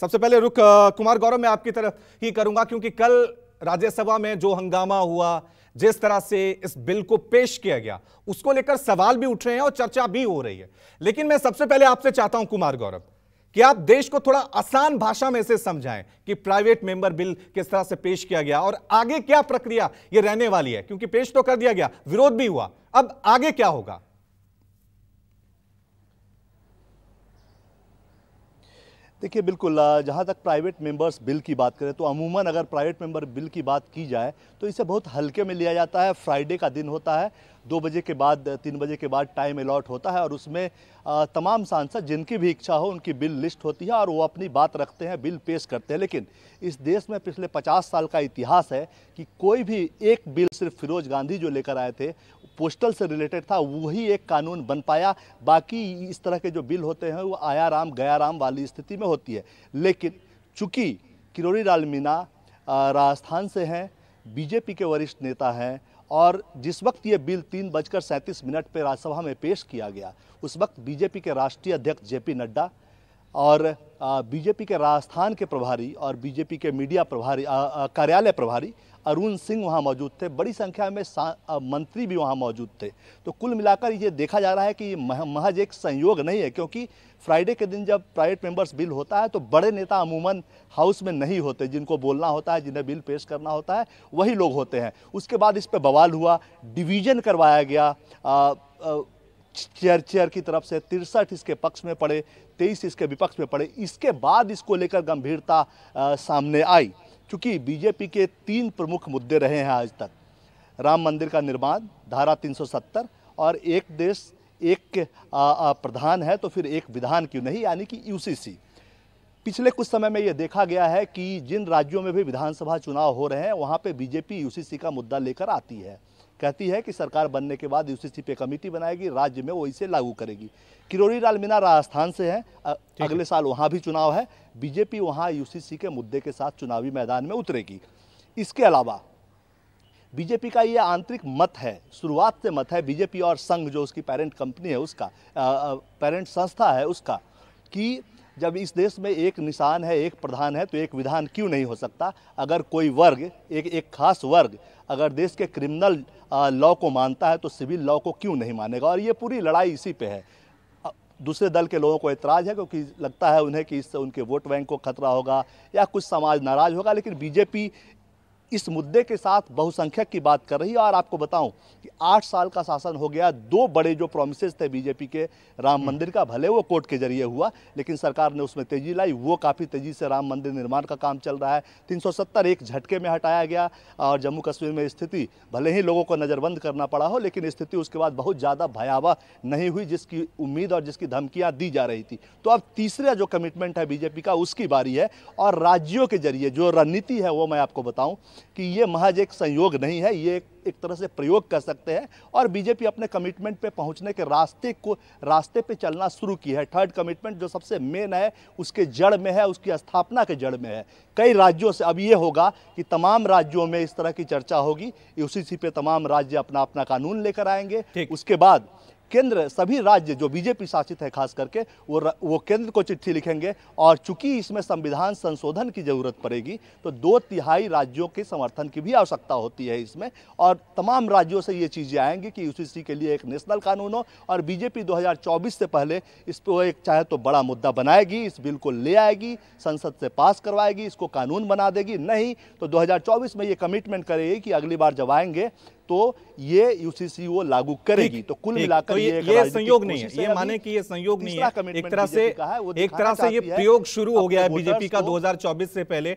सबसे पहले रुक कुमार गौरव मैं आपकी तरफ ही करूंगा क्योंकि कल राज्यसभा में जो हंगामा हुआ जिस तरह से इस बिल को पेश किया गया उसको लेकर सवाल भी उठ रहे हैं और चर्चा भी हो रही है लेकिन मैं सबसे पहले आपसे चाहता हूं कुमार गौरव कि आप देश को थोड़ा आसान भाषा में से समझाएं कि प्राइवेट मेंबर बिल किस तरह से पेश किया गया और आगे क्या प्रक्रिया ये रहने वाली है क्योंकि पेश तो कर दिया गया विरोध भी हुआ अब आगे क्या होगा देखिए बिल्कुल जहाँ तक प्राइवेट मेंबर्स बिल की बात करें तो अमूमन अगर प्राइवेट मेंबर बिल की बात की जाए तो इसे बहुत हल्के में लिया जाता है फ्राइडे का दिन होता है दो बजे के बाद तीन बजे के बाद टाइम अलॉट होता है और उसमें तमाम सांसद जिनकी भी इच्छा हो उनकी बिल लिस्ट होती है और वो अपनी बात रखते हैं बिल पेश करते हैं लेकिन इस देश में पिछले पचास साल का इतिहास है कि कोई भी एक बिल सिर्फ फिरोज गांधी जो लेकर आए थे पोस्टल से रिलेटेड था वही एक कानून बन पाया बाकी इस तरह के जो बिल होते हैं वो आया राम गया राम वाली स्थिति में होती है लेकिन चूंकि किरोड़ी लाल मीना राजस्थान से हैं बीजेपी के वरिष्ठ नेता हैं और जिस वक्त ये बिल तीन बजकर सैंतीस मिनट पर राज्यसभा में पेश किया गया उस वक्त बीजेपी के राष्ट्रीय अध्यक्ष जेपी नड्डा और बीजेपी के राजस्थान के प्रभारी और बीजेपी के मीडिया प्रभारी कार्यालय प्रभारी अरुण सिंह वहाँ मौजूद थे बड़ी संख्या में मंत्री भी वहाँ मौजूद थे तो कुल मिलाकर ये देखा जा रहा है कि मह, महज एक संयोग नहीं है क्योंकि फ्राइडे के दिन जब प्राइवेट मेंबर्स बिल होता है तो बड़े नेता अमूमन हाउस में नहीं होते जिनको बोलना होता है जिन्हें बिल पेश करना होता है वही लोग होते हैं उसके बाद इस पर बवाल हुआ डिवीजन करवाया गया आ, आ, चेयर चेयर की तरफ से तिरसठ इसके पक्ष में पड़े तेईस इसके विपक्ष में पड़े इसके बाद इसको लेकर गंभीरता सामने आई चूँकि बीजेपी के तीन प्रमुख मुद्दे रहे हैं आज तक राम मंदिर का निर्माण धारा 370 और एक देश एक प्रधान है तो फिर एक विधान क्यों नहीं यानी कि यूसीसी पिछले कुछ समय में ये देखा गया है कि जिन राज्यों में भी विधानसभा चुनाव हो रहे हैं वहाँ पे बीजेपी यूसीसी का मुद्दा लेकर आती है कहती है कि सरकार बनने के बाद यूसीसी पे कमेटी बनाएगी राज्य में वो इसे लागू करेगी किरोड़ी लाल मीना राजस्थान से हैं अगले साल वहाँ भी चुनाव है बीजेपी वहाँ यूसीसी के मुद्दे के साथ चुनावी मैदान में उतरेगी इसके अलावा बीजेपी का ये आंतरिक मत है शुरुआत से मत है बीजेपी और संघ जो उसकी पेरेंट कंपनी है उसका पेरेंट संस्था है उसका कि जब इस देश में एक निशान है एक प्रधान है तो एक विधान क्यों नहीं हो सकता अगर कोई वर्ग एक एक खास वर्ग अगर देश के क्रिमिनल लॉ को मानता है तो सिविल लॉ को क्यों नहीं मानेगा और ये पूरी लड़ाई इसी पे है दूसरे दल के लोगों को एतराज़ है क्योंकि लगता है उन्हें कि इससे उनके वोट बैंक को खतरा होगा या कुछ समाज नाराज़ होगा लेकिन बीजेपी इस मुद्दे के साथ बहुसंख्यक की बात कर रही है और आपको बताऊं कि आठ साल का शासन हो गया दो बड़े जो प्रोमिस थे बीजेपी के राम हम्म। मंदिर का भले वो कोर्ट के जरिए हुआ लेकिन सरकार ने उसमें तेजी लाई वो काफ़ी तेज़ी से राम मंदिर निर्माण का काम चल रहा है 370 एक झटके में हटाया गया और जम्मू कश्मीर में स्थिति भले ही लोगों को नज़रबंद करना पड़ा हो लेकिन स्थिति उसके बाद बहुत ज़्यादा भयावह नहीं हुई जिसकी उम्मीद और जिसकी धमकियाँ दी जा रही थी तो अब तीसरा जो कमिटमेंट है बीजेपी का उसकी बारी है और राज्यों के जरिए जो रणनीति है वो मैं आपको बताऊँ कि ये महज एक संयोग नहीं है ये एक तरह से प्रयोग कर सकते हैं और बीजेपी अपने कमिटमेंट पे पहुंचने के रास्ते को रास्ते पे चलना शुरू की है थर्ड कमिटमेंट जो सबसे मेन है उसके जड़ में है उसकी स्थापना के जड़ में है कई राज्यों से अब ये होगा कि तमाम राज्यों में इस तरह की चर्चा होगी उसी पे तमाम राज्य अपना अपना कानून लेकर आएंगे उसके बाद केंद्र सभी राज्य जो बीजेपी शासित है खास करके वो र, वो केंद्र को चिट्ठी लिखेंगे और चूंकि इसमें संविधान संशोधन की ज़रूरत पड़ेगी तो दो तिहाई राज्यों के समर्थन की भी आवश्यकता होती है इसमें और तमाम राज्यों से ये चीज़ें आएंगी कि यूसीसी के लिए एक नेशनल कानून हो और बीजेपी 2024 से पहले इस पर एक चाहे तो बड़ा मुद्दा बनाएगी इस बिल को ले आएगी संसद से पास करवाएगी इसको कानून बना देगी नहीं तो दो में ये कमिटमेंट करेगी कि अगली बार जब आएंगे तो ये यूसीसी वो लागू करेगी तो कुल मिलाकर तो ये, ये संयोग नहीं है ये माने कि ये संयोग नहीं है एक तरह से एक तरह से ये प्रयोग शुरू हो गया है बीजेपी का 2024 से पहले